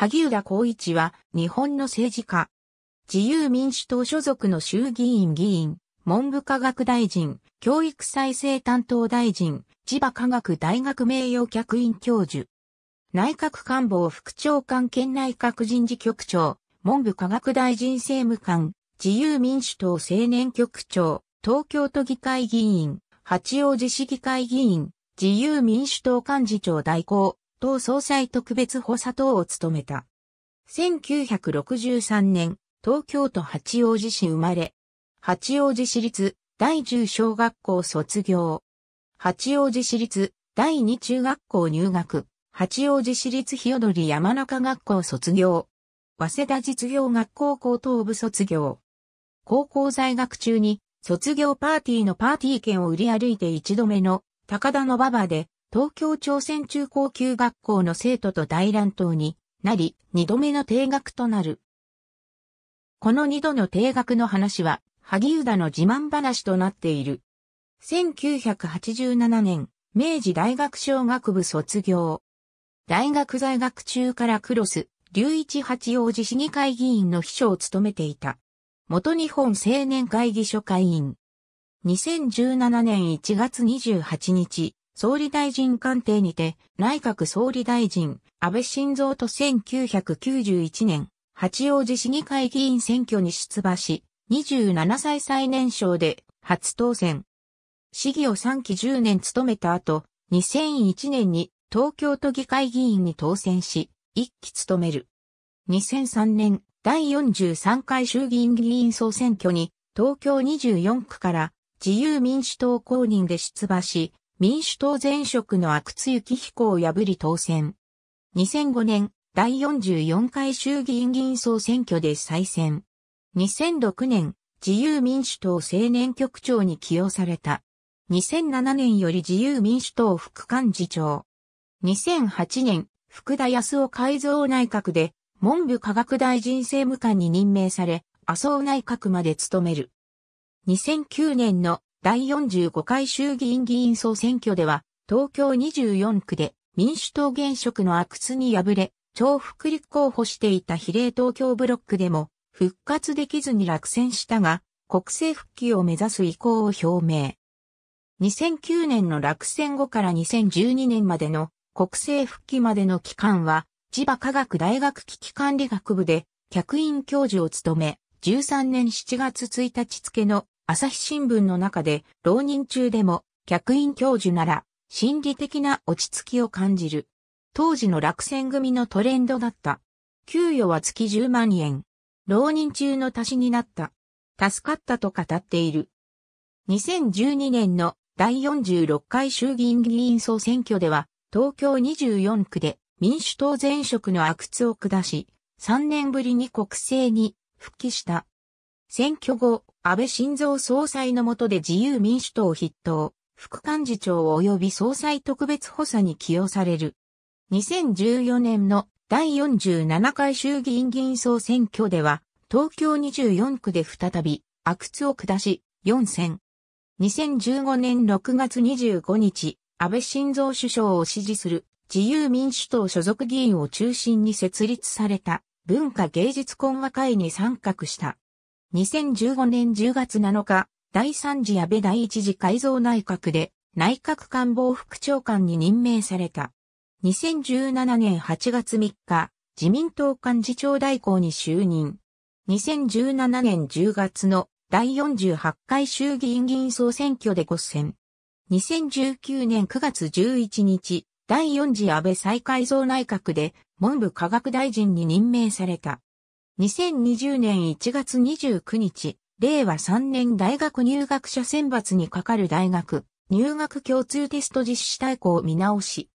萩浦光一は日本の政治家。自由民主党所属の衆議院議員、文部科学大臣、教育再生担当大臣、千葉科学大学名誉客員教授。内閣官房副長官兼内閣人事局長、文部科学大臣政務官、自由民主党青年局長、東京都議会議員、八王子市議会議員、自由民主党幹事長代行、党総裁特別補佐等を務めた。1963年、東京都八王子市生まれ。八王子市立第十小学校卒業。八王子市立第二中学校入学。八王子市立日踊り山中学校卒業。早稲田実業学校高等部卒業。高校在学中に卒業パーティーのパーティー券を売り歩いて一度目の高田の馬場で東京朝鮮中高級学校の生徒と大乱闘になり、二度目の定額となる。この二度の定額の話は、萩生田の自慢話となっている。1987年、明治大学小学部卒業。大学在学中からクロス、龍一八王子市議会議員の秘書を務めていた。元日本青年会議所会員。2017年1月28日、総理大臣官邸にて、内閣総理大臣、安倍晋三と1991年、八王子市議会議員選挙に出馬し、27歳最年少で初当選。市議を3期10年務めた後、2001年に東京都議会議員に当選し、1期務める。2003年、第43回衆議院議員総選挙に、東京24区から自由民主党公認で出馬し、民主党前職の阿久津幸彦を破り当選。2005年、第44回衆議院議員総選挙で再選。2006年、自由民主党青年局長に起用された。2007年より自由民主党副幹事長。2008年、福田康夫改造内閣で、文部科学大臣政務官に任命され、麻生内閣まで務める。2009年の第45回衆議院議員総選挙では、東京24区で民主党現職の阿久津に敗れ、重複立候補していた比例東京ブロックでも復活できずに落選したが、国政復帰を目指す意向を表明。2009年の落選後から2012年までの国政復帰までの期間は、千葉科学大学危機管理学部で客員教授を務め、13年7月1日付の朝日新聞の中で、浪人中でも、客員教授なら、心理的な落ち着きを感じる。当時の落選組のトレンドだった。給与は月10万円。浪人中の足しになった。助かったと語っている。2012年の第46回衆議院議員総選挙では、東京24区で民主党前職の阿久津を下し、3年ぶりに国政に復帰した。選挙後、安倍晋三総裁の下で自由民主党筆頭、副幹事長及び総裁特別補佐に起用される。2014年の第47回衆議院議員総選挙では、東京24区で再び、阿久津を下し、4選。2015年6月25日、安倍晋三首相を支持する自由民主党所属議員を中心に設立された文化芸術懇話会に参画した。2015年10月7日、第3次安倍第1次改造内閣で内閣官房副長官に任命された。2017年8月3日、自民党幹事長代行に就任。2017年10月の第48回衆議院議員総選挙で合選。2019年9月11日、第4次安倍再改造内閣で文部科学大臣に任命された。2020年1月29日、令和3年大学入学者選抜に係る大学、入学共通テスト実施対抗を見直し。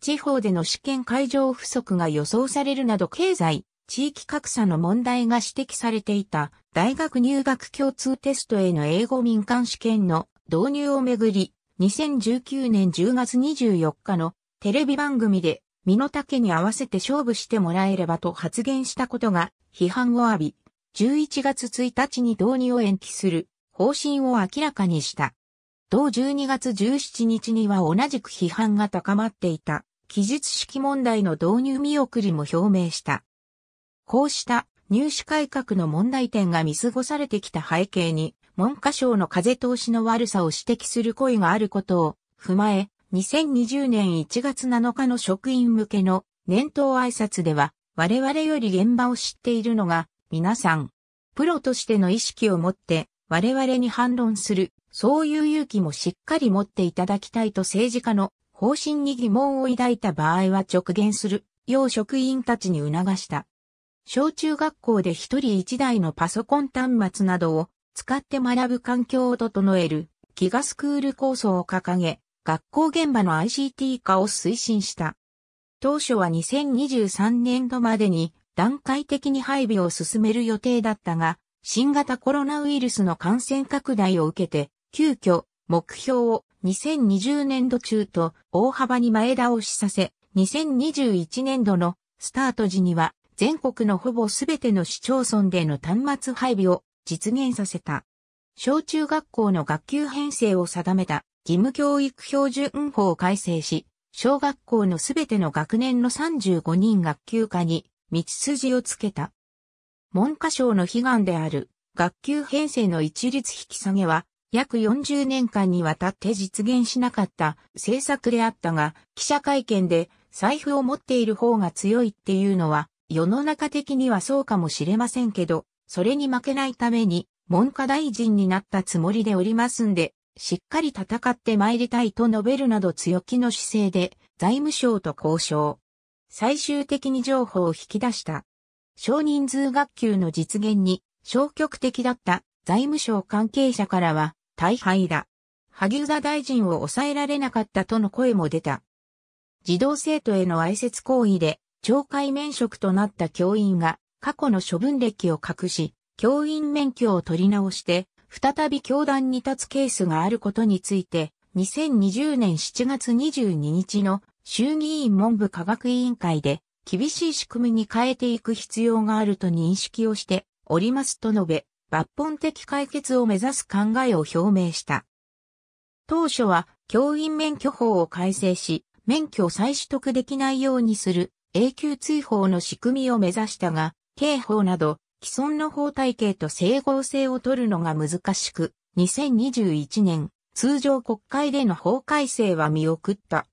地方での試験会場不足が予想されるなど経済、地域格差の問題が指摘されていた大学入学共通テストへの英語民間試験の導入をめぐり、2019年10月24日のテレビ番組で身の丈に合わせて勝負してもらえればと発言したことが批判を浴び、11月1日に導入を延期する方針を明らかにした。同12月17日には同じく批判が高まっていた記述式問題の導入見送りも表明した。こうした入試改革の問題点が見過ごされてきた背景に、文科省の風通しの悪さを指摘する声があることを踏まえ、2020年1月7日の職員向けの年頭挨拶では、我々より現場を知っているのが、皆さん。プロとしての意識を持って、我々に反論する、そういう勇気もしっかり持っていただきたいと政治家の方針に疑問を抱いた場合は直言する、要職員たちに促した。小中学校で一人一台のパソコン端末などを使って学ぶ環境を整える、ギガスクール構想を掲げ、学校現場の ICT 化を推進した。当初は2023年度までに段階的に配備を進める予定だったが、新型コロナウイルスの感染拡大を受けて、急遽、目標を2020年度中と大幅に前倒しさせ、2021年度のスタート時には全国のほぼ全ての市町村での端末配備を実現させた。小中学校の学級編成を定めた義務教育標準法を改正し、小学校のすべての学年の35人学級化に道筋をつけた。文科省の悲願である学級編成の一律引き下げは約40年間にわたって実現しなかった政策であったが、記者会見で財布を持っている方が強いっていうのは世の中的にはそうかもしれませんけど、それに負けないために文科大臣になったつもりでおりますんで、しっかり戦って参りたいと述べるなど強気の姿勢で財務省と交渉。最終的に情報を引き出した。少人数学級の実現に消極的だった財務省関係者からは大敗だ。萩生田大臣を抑えられなかったとの声も出た。児童生徒への挨拶行為で懲戒免職となった教員が過去の処分歴を隠し、教員免許を取り直して再び教団に立つケースがあることについて、2020年7月22日の衆議院文部科学委員会で、厳しい仕組みに変えていく必要があると認識をしておりますと述べ、抜本的解決を目指す考えを表明した。当初は教員免許法を改正し、免許を再取得できないようにする永久追放の仕組みを目指したが、刑法など既存の法体系と整合性を取るのが難しく、2021年、通常国会での法改正は見送った。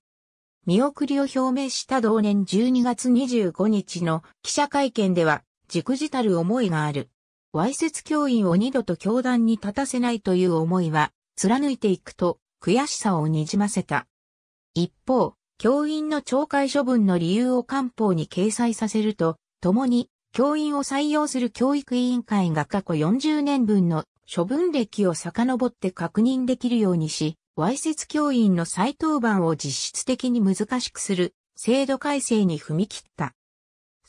見送りを表明した同年12月25日の記者会見では、忸怩たる思いがある。わいせつ教員を二度と教団に立たせないという思いは、貫いていくと、悔しさをにじませた。一方、教員の懲戒処分の理由を官報に掲載させると、共に教員を採用する教育委員会が過去40年分の処分歴を遡って確認できるようにし、わいせつ教員の再登板を実質的に難しくする制度改正に踏み切った。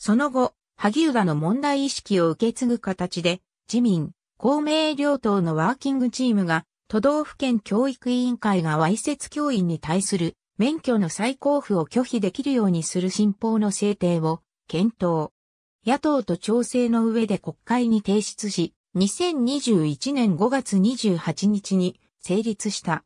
その後、萩生田の問題意識を受け継ぐ形で、自民、公明両党のワーキングチームが、都道府県教育委員会がわいせつ教員に対する免許の再交付を拒否できるようにする新法の制定を検討。野党と調整の上で国会に提出し、2021年5月28日に成立した。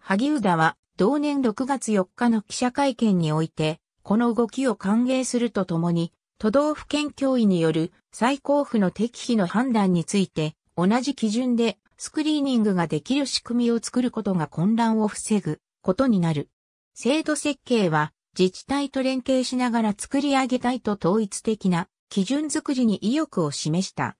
萩生田は同年6月4日の記者会見において、この動きを歓迎するとともに、都道府県教委による最高府の適否の判断について、同じ基準でスクリーニングができる仕組みを作ることが混乱を防ぐことになる。制度設計は自治体と連携しながら作り上げたいと統一的な基準づくりに意欲を示した。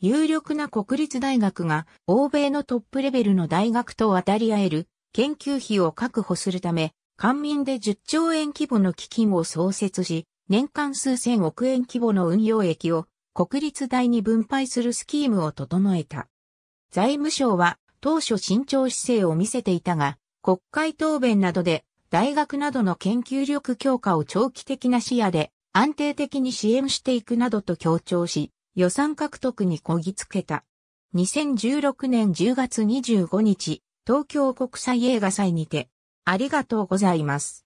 有力な国立大学が欧米のトップレベルの大学と渡り合える研究費を確保するため、官民で10兆円規模の基金を創設し、年間数千億円規模の運用益を国立大に分配するスキームを整えた。財務省は当初慎重姿勢を見せていたが、国会答弁などで大学などの研究力強化を長期的な視野で安定的に支援していくなどと強調し、予算獲得にこぎつけた。2016年10月25日、東京国際映画祭にて、ありがとうございます。